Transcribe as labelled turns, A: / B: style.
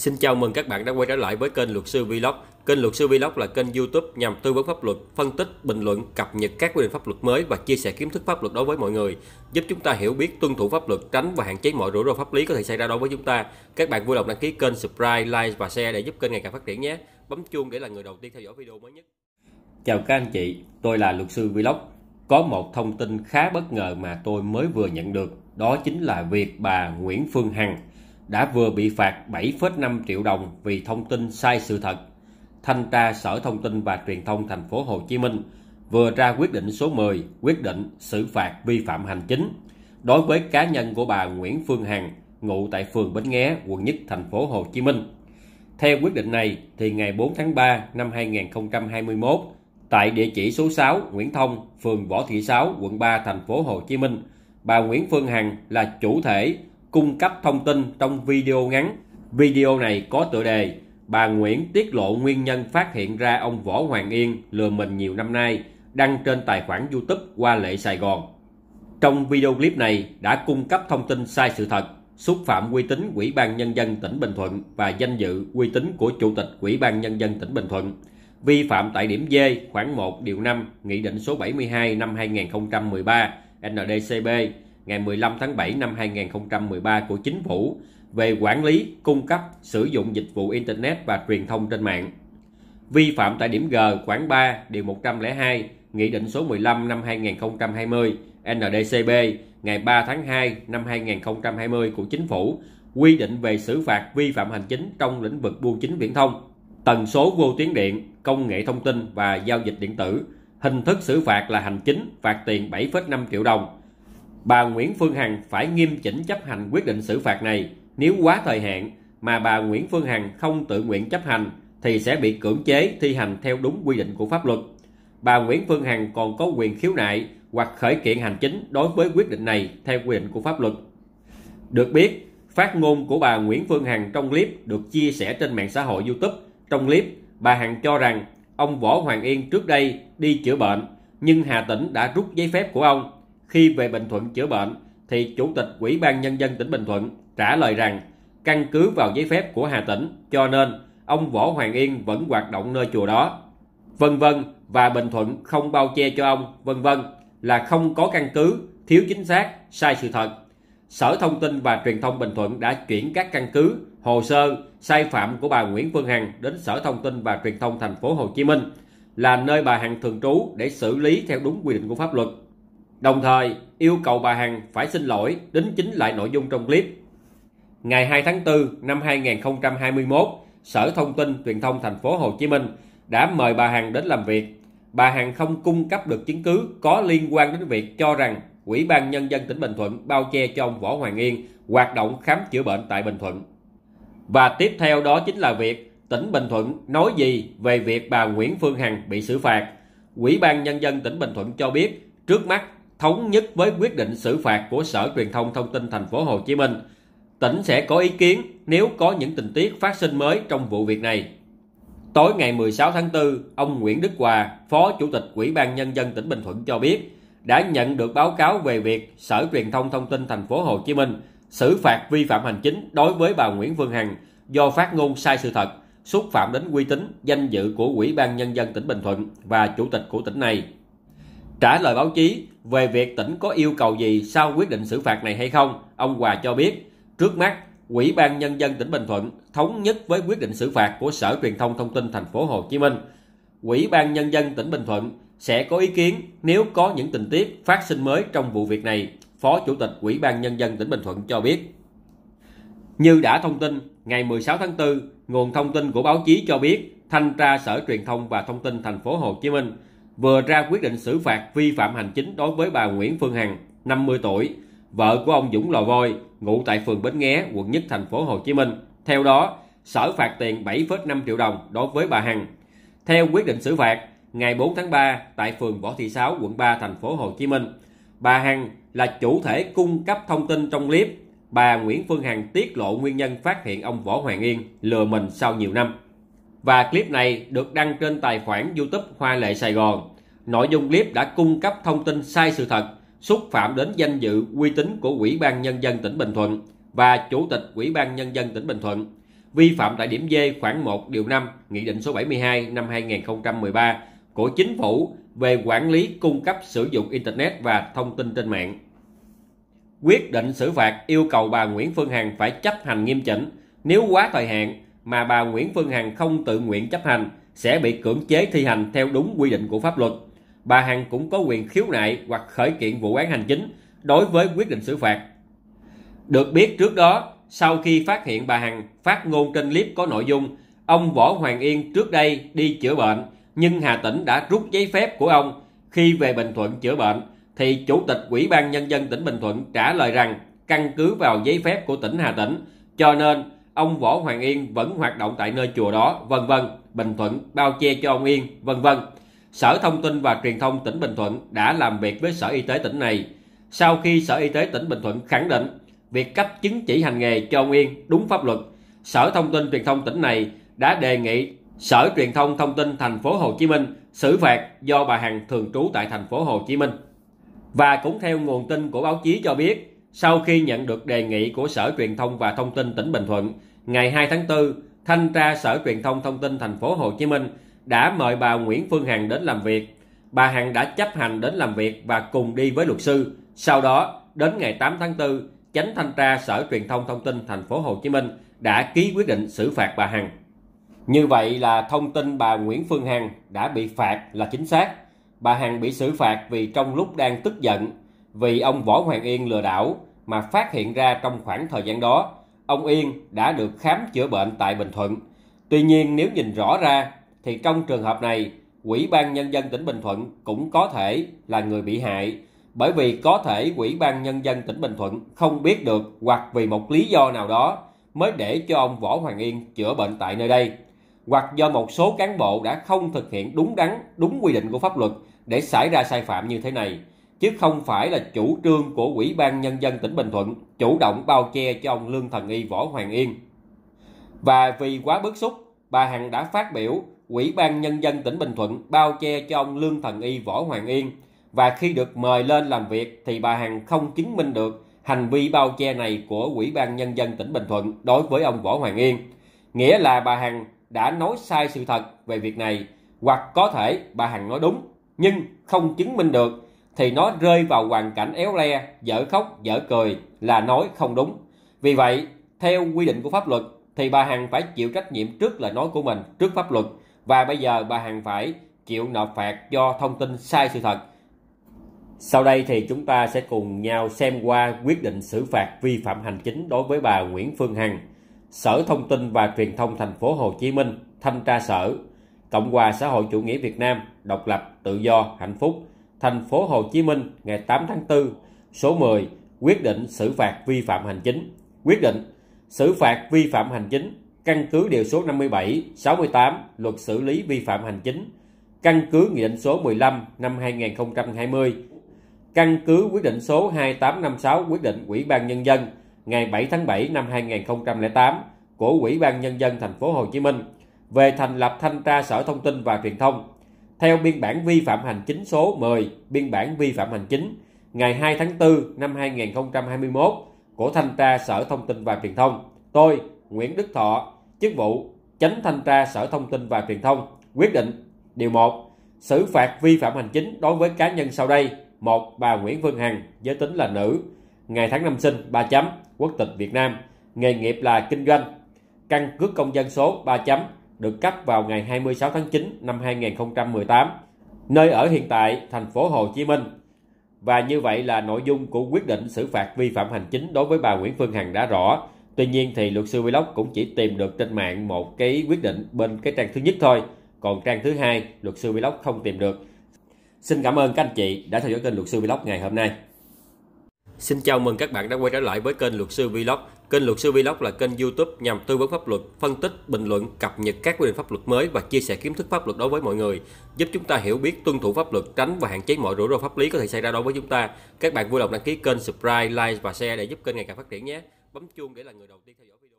A: Xin chào mừng các bạn đã quay trở lại với kênh Luật sư Vlog. Kênh Luật sư Vlog là kênh YouTube nhằm tư vấn pháp luật, phân tích, bình luận, cập nhật các quy định pháp luật mới và chia sẻ kiến thức pháp luật đối với mọi người, giúp chúng ta hiểu biết, tuân thủ pháp luật, tránh và hạn chế mọi rủi ro pháp lý có thể xảy ra đối với chúng ta. Các bạn vui lòng đăng ký kênh, subscribe, like và share để giúp kênh ngày càng phát triển nhé. Bấm chuông để là người đầu tiên theo dõi video mới nhất. Chào các anh chị, tôi là Luật sư Vlog. Có một thông tin khá bất ngờ mà tôi mới vừa nhận được, đó chính là việc bà Nguyễn Phương Hằng đã vừa bị phạt 7,5 triệu đồng vì thông tin sai sự thật. Thanh tra Sở Thông tin và Truyền thông thành phố Hồ Chí Minh vừa ra quyết định số 10 quyết định xử phạt vi phạm hành chính đối với cá nhân của bà Nguyễn Phương Hằng, ngụ tại phường Bến Nghé, quận Nhất, thành phố Hồ Chí Minh. Theo quyết định này, thì ngày 4 tháng 3 năm 2021, tại địa chỉ số 6 Nguyễn Thông, phường Võ Thị Sáu, quận 3, thành phố Hồ Chí Minh, bà Nguyễn Phương Hằng là chủ thể cung cấp thông tin trong video ngắn. Video này có tựa đề Bà Nguyễn tiết lộ nguyên nhân phát hiện ra ông Võ Hoàng Yên lừa mình nhiều năm nay, đăng trên tài khoản YouTube qua lệ Sài Gòn. Trong video clip này đã cung cấp thông tin sai sự thật, xúc phạm uy tín Ủy ban nhân dân tỉnh Bình Thuận và danh dự uy tín của Chủ tịch Ủy ban nhân dân tỉnh Bình Thuận. Vi phạm tại điểm D khoảng 1 điều 5 Nghị định số 72 năm 2013 NDCB ngày 15 tháng 7 năm 2013 của Chính phủ về quản lý, cung cấp, sử dụng dịch vụ Internet và truyền thông trên mạng. Vi phạm tại điểm G khoảng 3 điều 102 Nghị định số 15 năm 2020 NDCB ngày 3 tháng 2 năm 2020 của Chính phủ quy định về xử phạt vi phạm hành chính trong lĩnh vực bưu chính viễn thông, tần số vô tuyến điện, công nghệ thông tin và giao dịch điện tử. Hình thức xử phạt là hành chính, phạt tiền 7,5 triệu đồng, bà Nguyễn Phương Hằng phải nghiêm chỉnh chấp hành quyết định xử phạt này. Nếu quá thời hạn mà bà Nguyễn Phương Hằng không tự nguyện chấp hành thì sẽ bị cưỡng chế thi hành theo đúng quy định của pháp luật. Bà Nguyễn Phương Hằng còn có quyền khiếu nại hoặc khởi kiện hành chính đối với quyết định này theo quy định của pháp luật. Được biết, phát ngôn của bà Nguyễn Phương Hằng trong clip được chia sẻ trên mạng xã hội YouTube. Trong clip, bà Hằng cho rằng ông Võ Hoàng Yên trước đây đi chữa bệnh nhưng Hà Tĩnh đã rút giấy phép của ông khi về Bình Thuận chữa bệnh thì Chủ tịch Ủy ban Nhân dân tỉnh Bình Thuận trả lời rằng căn cứ vào giấy phép của Hà Tĩnh cho nên ông Võ Hoàng Yên vẫn hoạt động nơi chùa đó. Vân vân và Bình Thuận không bao che cho ông, vân vân là không có căn cứ, thiếu chính xác, sai sự thật. Sở Thông tin và Truyền thông Bình Thuận đã chuyển các căn cứ, hồ sơ sai phạm của bà Nguyễn Phương Hằng đến Sở Thông tin và Truyền thông thành phố Hồ Chí Minh là nơi bà Hằng thường trú để xử lý theo đúng quy định của pháp luật. Đồng thời, yêu cầu bà Hằng phải xin lỗi đính chính lại nội dung trong clip. Ngày 2 tháng 4 năm 2021, Sở Thông tin Truyền thông thành phố Hồ Chí Minh đã mời bà Hằng đến làm việc. Bà Hằng không cung cấp được chứng cứ có liên quan đến việc cho rằng Ủy ban Nhân dân tỉnh Bình Thuận bao che cho ông Võ Hoàng Yên hoạt động khám chữa bệnh tại Bình Thuận. Và tiếp theo đó chính là việc tỉnh Bình Thuận nói gì về việc bà Nguyễn Phương Hằng bị xử phạt. Ủy ban Nhân dân tỉnh Bình Thuận cho biết trước mắt thống nhất với quyết định xử phạt của Sở Truyền thông Thông tin Thành phố Hồ Chí Minh. Tỉnh sẽ có ý kiến nếu có những tình tiết phát sinh mới trong vụ việc này. Tối ngày 16 tháng 4, ông Nguyễn Đức Hòa, Phó Chủ tịch Ủy ban Nhân dân tỉnh Bình Thuận cho biết đã nhận được báo cáo về việc Sở Truyền thông Thông tin Thành phố Hồ Chí Minh xử phạt vi phạm hành chính đối với bà Nguyễn Phương Hằng do phát ngôn sai sự thật, xúc phạm đến uy tín, danh dự của Ủy ban Nhân dân tỉnh Bình Thuận và Chủ tịch của tỉnh này. Trả lời báo chí về việc tỉnh có yêu cầu gì sau quyết định xử phạt này hay không, ông Hòa cho biết, trước mắt, Ủy ban nhân dân tỉnh Bình Thuận thống nhất với quyết định xử phạt của Sở Truyền thông Thông tin thành phố Hồ Chí Minh. Ủy ban nhân dân tỉnh Bình Thuận sẽ có ý kiến nếu có những tình tiết phát sinh mới trong vụ việc này, Phó Chủ tịch Ủy ban nhân dân tỉnh Bình Thuận cho biết. Như đã thông tin, ngày 16 tháng 4, nguồn thông tin của báo chí cho biết, thanh tra Sở Truyền thông và Thông tin thành phố Hồ Chí Minh vừa ra quyết định xử phạt vi phạm hành chính đối với bà Nguyễn Phương Hằng, 50 tuổi, vợ của ông Dũng Lò Voi, ngụ tại phường Bến Nghé, quận Nhất, thành phố Hồ Chí Minh. Theo đó, sở phạt tiền 7,5 triệu đồng đối với bà Hằng. Theo quyết định xử phạt, ngày 4 tháng 3 tại phường Võ Thị Sáu, quận 3, thành phố Hồ Chí Minh, bà Hằng là chủ thể cung cấp thông tin trong clip bà Nguyễn Phương Hằng tiết lộ nguyên nhân phát hiện ông Võ Hoàng Yên lừa mình sau nhiều năm và clip này được đăng trên tài khoản YouTube Hoa Lệ Sài Gòn. Nội dung clip đã cung cấp thông tin sai sự thật, xúc phạm đến danh dự uy tín của Ủy ban nhân dân tỉnh Bình Thuận và Chủ tịch Ủy ban nhân dân tỉnh Bình Thuận, vi phạm tại điểm D khoảng 1 điều 5 Nghị định số 72 năm 2013 của chính phủ về quản lý cung cấp sử dụng internet và thông tin trên mạng. Quyết định xử phạt yêu cầu bà Nguyễn Phương Hằng phải chấp hành nghiêm chỉnh, nếu quá thời hạn mà bà Nguyễn Phương Hằng không tự nguyện chấp hành sẽ bị cưỡng chế thi hành theo đúng quy định của pháp luật. Bà Hằng cũng có quyền khiếu nại hoặc khởi kiện vụ án hành chính đối với quyết định xử phạt. Được biết trước đó, sau khi phát hiện bà Hằng phát ngôn trên clip có nội dung ông Võ Hoàng Yên trước đây đi chữa bệnh nhưng Hà Tĩnh đã rút giấy phép của ông khi về Bình Thuận chữa bệnh thì Chủ tịch Ủy ban Nhân dân tỉnh Bình Thuận trả lời rằng căn cứ vào giấy phép của tỉnh Hà Tĩnh cho nên ông Võ Hoàng Yên vẫn hoạt động tại nơi chùa đó, vân vân, Bình Thuận bao che cho ông Yên, vân vân. Sở Thông tin và Truyền thông tỉnh Bình Thuận đã làm việc với Sở Y tế tỉnh này. Sau khi Sở Y tế tỉnh Bình Thuận khẳng định việc cấp chứng chỉ hành nghề cho ông Yên đúng pháp luật, Sở Thông tin Truyền thông tỉnh này đã đề nghị Sở Truyền thông Thông tin thành phố Hồ Chí Minh xử phạt do bà Hằng thường trú tại thành phố Hồ Chí Minh. Và cũng theo nguồn tin của báo chí cho biết, sau khi nhận được đề nghị của Sở Truyền thông và Thông tin tỉnh Bình Thuận, ngày 2 tháng 4, thanh tra Sở Truyền thông Thông tin Thành phố Hồ Chí Minh đã mời bà Nguyễn Phương Hằng đến làm việc. Bà Hằng đã chấp hành đến làm việc và cùng đi với luật sư. Sau đó, đến ngày 8 tháng 4, chánh thanh tra Sở Truyền thông Thông tin Thành phố Hồ Chí Minh đã ký quyết định xử phạt bà Hằng. Như vậy là thông tin bà Nguyễn Phương Hằng đã bị phạt là chính xác. Bà Hằng bị xử phạt vì trong lúc đang tức giận vì ông Võ Hoàng Yên lừa đảo mà phát hiện ra trong khoảng thời gian đó ông Yên đã được khám chữa bệnh tại Bình Thuận. Tuy nhiên nếu nhìn rõ ra thì trong trường hợp này, Ủy ban Nhân dân tỉnh Bình Thuận cũng có thể là người bị hại bởi vì có thể Ủy ban Nhân dân tỉnh Bình Thuận không biết được hoặc vì một lý do nào đó mới để cho ông Võ Hoàng Yên chữa bệnh tại nơi đây hoặc do một số cán bộ đã không thực hiện đúng đắn, đúng quy định của pháp luật để xảy ra sai phạm như thế này chứ không phải là chủ trương của Ủy ban Nhân dân tỉnh Bình Thuận chủ động bao che cho ông Lương Thần Y Võ Hoàng Yên. Và vì quá bức xúc, bà Hằng đã phát biểu Ủy ban Nhân dân tỉnh Bình Thuận bao che cho ông Lương Thần Y Võ Hoàng Yên và khi được mời lên làm việc thì bà Hằng không chứng minh được hành vi bao che này của Ủy ban Nhân dân tỉnh Bình Thuận đối với ông Võ Hoàng Yên. Nghĩa là bà Hằng đã nói sai sự thật về việc này hoặc có thể bà Hằng nói đúng nhưng không chứng minh được thì nó rơi vào hoàn cảnh éo le, dở khóc, dở cười là nói không đúng. Vì vậy, theo quy định của pháp luật thì bà Hằng phải chịu trách nhiệm trước lời nói của mình, trước pháp luật và bây giờ bà Hằng phải chịu nộp phạt do thông tin sai sự thật. Sau đây thì chúng ta sẽ cùng nhau xem qua quyết định xử phạt vi phạm hành chính đối với bà Nguyễn Phương Hằng, Sở Thông tin và Truyền thông thành phố Hồ Chí Minh, Thanh tra Sở, Cộng hòa xã hội chủ nghĩa Việt Nam, độc lập, tự do, hạnh phúc – thành phố Hồ Chí Minh ngày 8 tháng 4, số 10 quyết định xử phạt vi phạm hành chính. Quyết định xử phạt vi phạm hành chính căn cứ điều số 57, 68 Luật xử lý vi phạm hành chính, căn cứ nghị định số 15 năm 2020, căn cứ quyết định số 2856 quyết định Ủy ban nhân dân ngày 7 tháng 7 năm 2008 của Ủy ban nhân dân thành phố Hồ Chí Minh về thành lập thanh tra Sở Thông tin và Truyền thông theo biên bản vi phạm hành chính số 10, biên bản vi phạm hành chính ngày 2 tháng 4 năm 2021 của Thanh tra Sở Thông tin và Truyền thông. Tôi, Nguyễn Đức Thọ, chức vụ Chánh Thanh tra Sở Thông tin và Truyền thông, quyết định điều 1, xử phạt vi phạm hành chính đối với cá nhân sau đây. 1. Bà Nguyễn Phương Hằng, giới tính là nữ, ngày tháng năm sinh 3 chấm, quốc tịch Việt Nam, nghề nghiệp là kinh doanh, căn cước công dân số 3 chấm, được cấp vào ngày 26 tháng 9 năm 2018, nơi ở hiện tại thành phố Hồ Chí Minh. Và như vậy là nội dung của quyết định xử phạt vi phạm hành chính đối với bà Nguyễn Phương Hằng đã rõ. Tuy nhiên thì luật sư Vlog cũng chỉ tìm được trên mạng một cái quyết định bên cái trang thứ nhất thôi, còn trang thứ hai luật sư Vlog không tìm được. Xin cảm ơn các anh chị đã theo dõi kênh luật sư Vlog ngày hôm nay. Xin chào mừng các bạn đã quay trở lại với kênh luật sư Vlog. Kênh luật sư Vlog là kênh YouTube nhằm tư vấn pháp luật, phân tích, bình luận, cập nhật các quy định pháp luật mới và chia sẻ kiến thức pháp luật đối với mọi người, giúp chúng ta hiểu biết, tuân thủ pháp luật, tránh và hạn chế mọi rủi ro pháp lý có thể xảy ra đối với chúng ta. Các bạn vui lòng đăng ký kênh, subscribe, like và share để giúp kênh ngày càng phát triển nhé. Bấm chuông để là người đầu tiên theo dõi video.